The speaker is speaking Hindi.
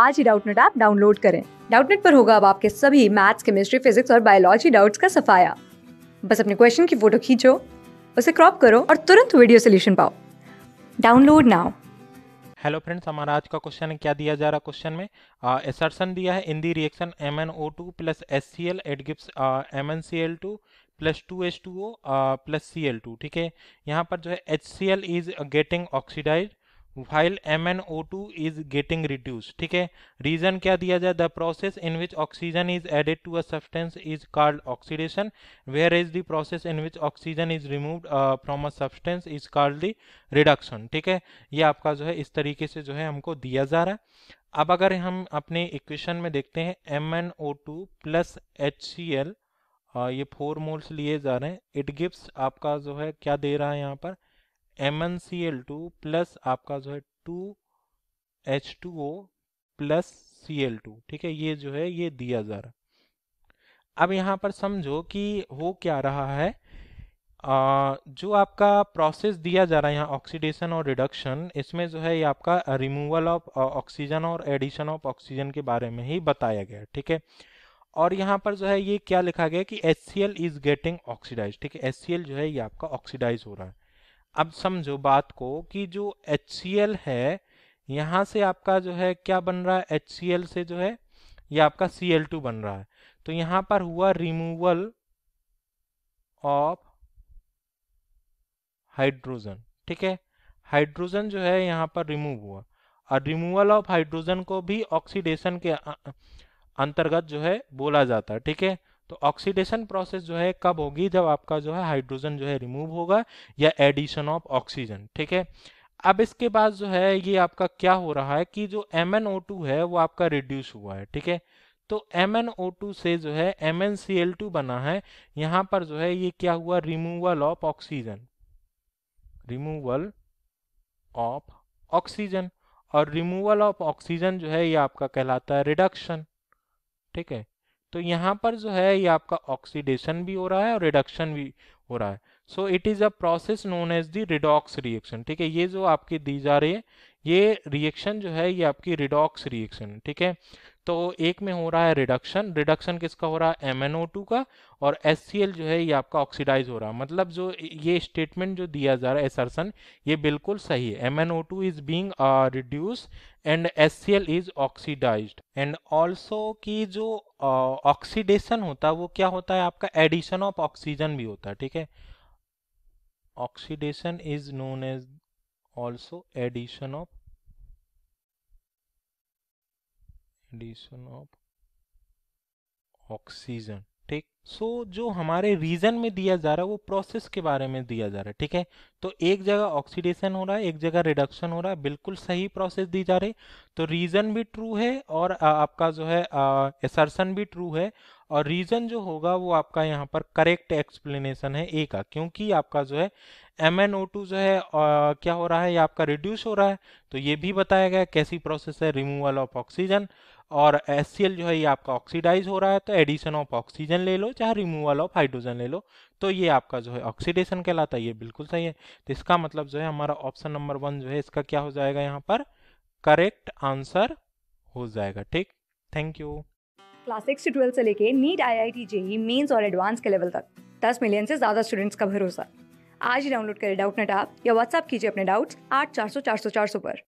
आज ही डाउटनेट ऐप डाउनलोड करें डाउटनेट पर होगा अब आपके सभी मैथ्स केमिस्ट्री फिजिक्स और बायोलॉजी डाउट्स का सफाया बस अपने क्वेश्चन की फोटो खींचो उसे क्रॉप करो और तुरंत वीडियो सोल्यूशन पाओ डाउनलोड नाउ हेलो फ्रेंड्स हमारा आज का क्वेश्चन क्या दिया जा रहा क्वेश्चन में एसर्सन दिया है in the reaction M N O two plus S C L eight gives M N C L two plus two H two O plus C L two ठीक है यहाँ पर जो है H C L is getting oxidise while M N O two is getting reduce ठीक है रीजन क्या दिया जाए the process in which oxygen is added to a substance is called oxidation where is the process in which oxygen is remove from a substance is called the reduction ठीक है ये आपका जो है इस तरीके से जो है हमको दिया जा रहा है अब अगर हम अपने इक्वेशन में देखते हैं M N O two plus H C L ये फोर मोल्स लिए जा रहे हैं इट गिव्स आपका जो है क्या दे रहा है यहाँ पर M N C L two plus आपका जो है two H two O plus C L two ठीक है ये जो है ये दिया जा रहा अब यहाँ पर समझो कि हो क्या रहा है आ, जो आपका प्रोसेस दिया जा रहा है यहाँ ऑक्सीडेशन और रिडक्शन इसमें जो है ये आपका रिमूवल ऑफ ऑक्सीजन और एडिशन ऑफ ऑक्सीजन के बारे में ही बताया गया ठीक है और यहाँ पर जो है ये क्या लिखा गया कि HCl C L is getting oxidise ठीक है HCl सी एल जो है ये आपका ऑक्सीडाइज हो रहा है अब समझो बात को कि जो एच है यहाँ से आपका जो है क्या बन रहा है एच से जो है ये आपका सी एल टू बन रहा है तो यहाँ पर हुआ रिमूवल ऑफ हाइड्रोजन ठीक है हाइड्रोजन जो है यहाँ पर रिमूव हुआ और रिमूवल ऑफ हाइड्रोजन को भी ऑक्सीडेशन के अंतर्गत जो है बोला जाता है ठीक है तो ऑक्सीडेशन प्रोसेस जो है कब होगी जब आपका जो है हाइड्रोजन जो है रिमूव होगा या एडिशन ऑफ ऑक्सीजन ठीक है अब इसके बाद जो है ये आपका क्या हो रहा है कि जो एम है वो आपका रिड्यूस हुआ है ठीक है तो MnO2 से जो है MnCl2 बना है यहां पर जो है ये क्या हुआ removal of oxygen removal of oxygen और रिमूवल ऑफ ऑक्सीजन जो है ये आपका कहलाता है रिडक्शन ठीक है तो यहाँ पर जो है ये आपका ऑक्सीडेशन भी हो रहा है और रिडक्शन भी हो रहा है so it is a process known as the redox reaction ठीक है ये जो आपकी दी जा रही है ये रिएक्शन जो है ये आपकी रिडॉक्स रिएक्शन ठीक है तो एक में हो रहा है रिडक्शन रिडक्शन किसका हो रहा है एम का और एस जो है ये आपका ऑक्सीडाइज हो रहा है मतलब जो ये स्टेटमेंट जो दिया जा रहा है एसरसन ये बिल्कुल सही है M N O two is being reduce and S C L is oxidise and also की जो ऑक्सीडेशन uh, होता है वो क्या होता है आपका एडिशन ऑफ ऑक्सीजन भी होता है ठीक है oxidation is known as also addition of addition of oxygen take so so, जो हमारे रीजन में दिया जा रहा है वो प्रोसेस के बारे में दिया जा रहा है ठीक है तो एक जगह ऑक्सीडेशन हो रहा है एक जगह रिडक्शन हो रहा है बिल्कुल सही प्रोसेस दी जा रही तो रीजन भी ट्रू है और आ, आपका जो है एसर्सन भी ट्रू है और रीजन जो होगा वो आपका यहाँ पर करेक्ट एक्सप्लेनेशन है ए का क्योंकि आपका जो है एम एन ओ टू जो है आ, क्या हो रहा है या आपका रिड्यूस हो रहा है तो ये भी बताया गया कैसी प्रोसेस है रिमूवल ऑफ ऑक्सीजन और एस जो है ये आपका ऑक्सीडाइज हो रहा है तो एडिशन ऑफ ऑक्सीजन ले लो लो चाहे रिमूवल ऑफ हाइड्रोजन ले लो तो ये आपका जो है ऑक्सीडेशन कहलाता है ये बिल्कुल सही है तो इसका मतलब जो है हमारा ऑप्शन नंबर वन जो है इसका क्या हो जाएगा यहाँ पर करेक्ट आंसर हो जाएगा ठीक थैंक यू क्लास सिक्स से ट्वेल्थ से लेके NEET I I T JEE mains और एडवांस के लेवल तक दस मिलियन से ज्यादा स्टूडेंट्स का भरोसा आज ही डाउनलोड करें डाउट नेट आप या व्हाट्सअप कीजिए अपने डाउट्स आठ चार सौ चार सौ चार सौ पर